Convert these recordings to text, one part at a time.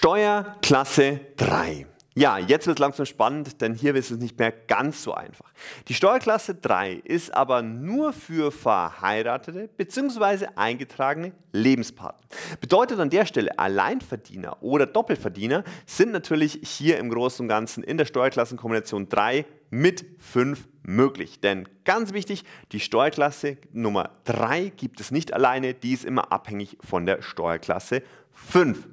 Steuerklasse 3. Ja, jetzt wird es langsam spannend, denn hier ist es nicht mehr ganz so einfach. Die Steuerklasse 3 ist aber nur für verheiratete bzw. eingetragene Lebenspartner. Bedeutet an der Stelle, Alleinverdiener oder Doppelverdiener sind natürlich hier im Großen und Ganzen in der Steuerklassenkombination 3 mit 5 möglich. Denn ganz wichtig, die Steuerklasse Nummer 3 gibt es nicht alleine, die ist immer abhängig von der Steuerklasse 5.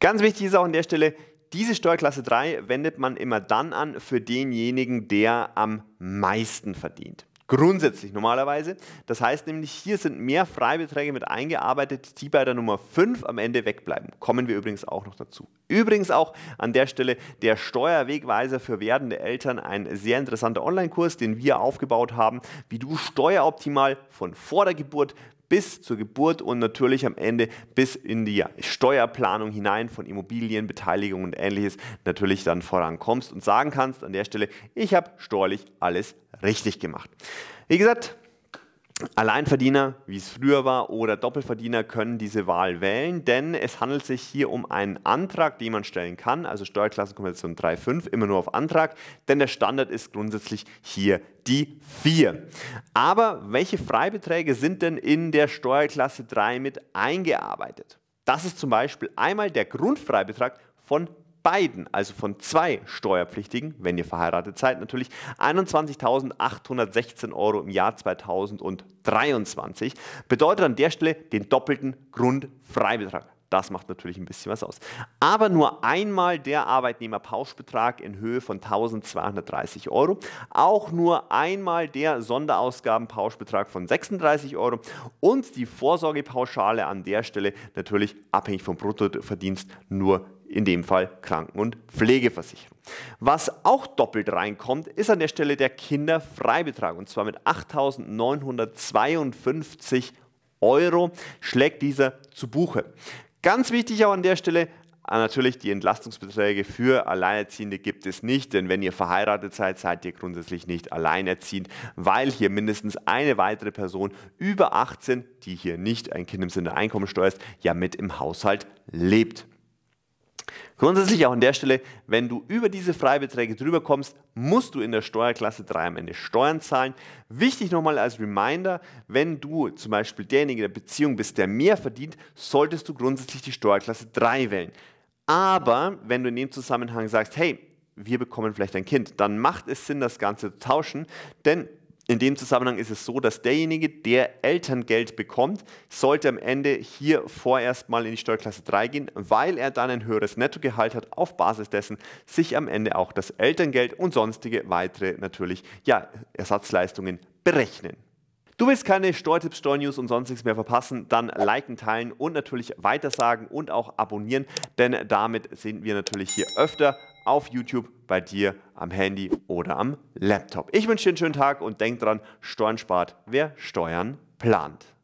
Ganz wichtig ist auch an der Stelle, diese Steuerklasse 3 wendet man immer dann an für denjenigen, der am meisten verdient. Grundsätzlich normalerweise. Das heißt nämlich, hier sind mehr Freibeträge mit eingearbeitet, die bei der Nummer 5 am Ende wegbleiben. Kommen wir übrigens auch noch dazu. Übrigens auch an der Stelle der Steuerwegweiser für werdende Eltern, ein sehr interessanter Online-Kurs, den wir aufgebaut haben, wie du steueroptimal von vor der Geburt bis zur Geburt und natürlich am Ende bis in die Steuerplanung hinein von Immobilien, Beteiligung und ähnliches natürlich dann vorankommst und sagen kannst an der Stelle, ich habe steuerlich alles richtig gemacht. Wie gesagt, Alleinverdiener, wie es früher war, oder Doppelverdiener können diese Wahl wählen, denn es handelt sich hier um einen Antrag, den man stellen kann, also Steuerklassenkombination 3.5, immer nur auf Antrag, denn der Standard ist grundsätzlich hier die 4. Aber welche Freibeträge sind denn in der Steuerklasse 3 mit eingearbeitet? Das ist zum Beispiel einmal der Grundfreibetrag von beiden, also von zwei Steuerpflichtigen, wenn ihr verheiratet seid natürlich, 21.816 Euro im Jahr 2023. Bedeutet an der Stelle den doppelten Grundfreibetrag. Das macht natürlich ein bisschen was aus. Aber nur einmal der Arbeitnehmerpauschbetrag in Höhe von 1230 Euro, auch nur einmal der Sonderausgabenpauschbetrag von 36 Euro und die Vorsorgepauschale an der Stelle natürlich abhängig vom Bruttoverdienst nur in dem Fall Kranken- und Pflegeversicherung. Was auch doppelt reinkommt, ist an der Stelle der Kinderfreibetrag und zwar mit 8.952 Euro schlägt dieser zu Buche. Ganz wichtig auch an der Stelle, ah, natürlich die Entlastungsbeträge für Alleinerziehende gibt es nicht, denn wenn ihr verheiratet seid, seid ihr grundsätzlich nicht alleinerziehend, weil hier mindestens eine weitere Person über 18, die hier nicht ein Kind im Sinne der Einkommensteuer ist, ja mit im Haushalt lebt. Grundsätzlich auch an der Stelle, wenn du über diese Freibeträge drüber kommst, musst du in der Steuerklasse 3 am Ende Steuern zahlen. Wichtig nochmal als Reminder, wenn du zum Beispiel derjenige der Beziehung bist, der mehr verdient, solltest du grundsätzlich die Steuerklasse 3 wählen. Aber wenn du in dem Zusammenhang sagst, hey, wir bekommen vielleicht ein Kind, dann macht es Sinn, das Ganze zu tauschen, denn in dem Zusammenhang ist es so, dass derjenige, der Elterngeld bekommt, sollte am Ende hier vorerst mal in die Steuerklasse 3 gehen, weil er dann ein höheres Nettogehalt hat, auf Basis dessen sich am Ende auch das Elterngeld und sonstige weitere natürlich ja, Ersatzleistungen berechnen. Du willst keine Steuertipps, Steuernews und sonstiges mehr verpassen, dann liken, teilen und natürlich weitersagen und auch abonnieren, denn damit sind wir natürlich hier öfter auf YouTube bei dir am Handy oder am Laptop. Ich wünsche dir einen schönen Tag und denk dran, Steuern spart, wer Steuern plant.